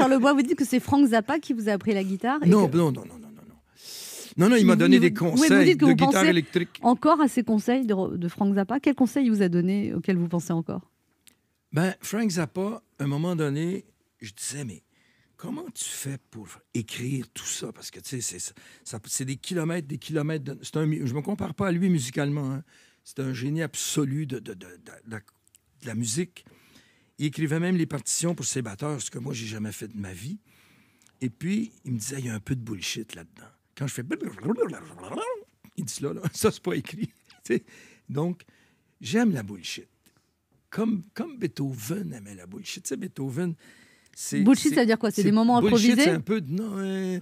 Charles bois, vous dites que c'est Frank Zappa qui vous a appris la guitare non, non, non, non, non, non, non. Non, il m'a donné des conseils de guitare électrique. Encore à ses conseils de, de Franck Zappa, quels conseils il vous a donné auxquels vous pensez encore Ben, Frank Zappa, à un moment donné, je disais, mais comment tu fais pour écrire tout ça? Parce que, tu sais, c'est des kilomètres, des kilomètres. je ne me compare pas à lui musicalement. Hein. C'est un génie absolu de, de, de la musique. Il écrivait même les partitions pour ses batteurs, ce que moi, j'ai jamais fait de ma vie. Et puis, il me disait, il y a un peu de bullshit là-dedans. Quand je fais... Il dit là, ça, c'est pas écrit. Donc, j'aime la bullshit. Comme, comme Beethoven aimait la bullshit. Tu sais, Beethoven... Bullshit, ça veut dire quoi? C'est des moments bullshit, improvisés? c'est un peu... De, hein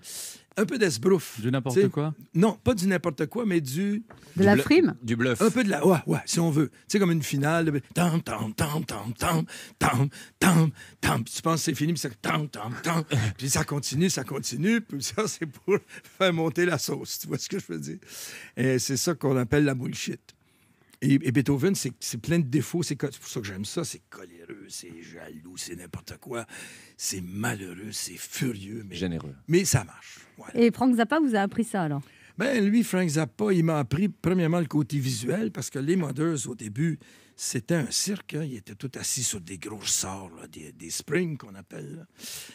un peu d'esbrouf. Du n'importe quoi? Non, pas du n'importe quoi, mais du... De la frime? Du bluff. Un peu de la... Ouais, ouais, si on veut. Tu sais, comme une finale. Tam, tam, tam, tam, tam, tam, tam, tam. Tu penses c'est fini, puis ça... Tam, tam, tam. puis ça continue, ça continue. Puis ça, c'est pour faire monter la sauce. Tu vois ce que je veux dire? Et c'est ça qu'on appelle la bullshit. Et, Beethoven, c'est plein de défauts. C'est pour ça que j'aime ça. C'est coléreux, c'est jaloux, c'est n'importe quoi. C'est malheureux, c'est furieux. Mais, Généreux. Mais ça marche. Et Franck Zappa vous a appris ça alors ben lui, Frank Zappa, il m'a appris premièrement le côté visuel parce que les Mothers, au début, c'était un cirque. Hein. Ils étaient tout assis sur des gros ressorts, des, springs qu'on appelle.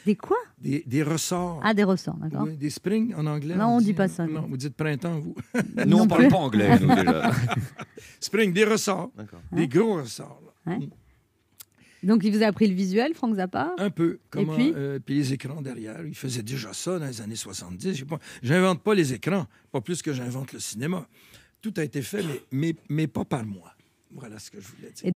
Des quoi? Des, des ressorts. Ah, des ressorts, d'accord. des springs en anglais. Non, on ne dit pas ça. vous dites printemps, vous. Nous, on ne parle pas anglais, nous, déjà. Spring, des ressorts. Des hein? gros ressorts. Hein? Mm. Donc il vous a appris le visuel, Franck Zappa Un peu. Comment, Et puis, euh, puis les écrans derrière. Il faisait déjà ça dans les années 70. J'invente pas les écrans, pas plus que j'invente le cinéma. Tout a été fait, mais, mais, pas par moi. Voilà ce que je voulais dire.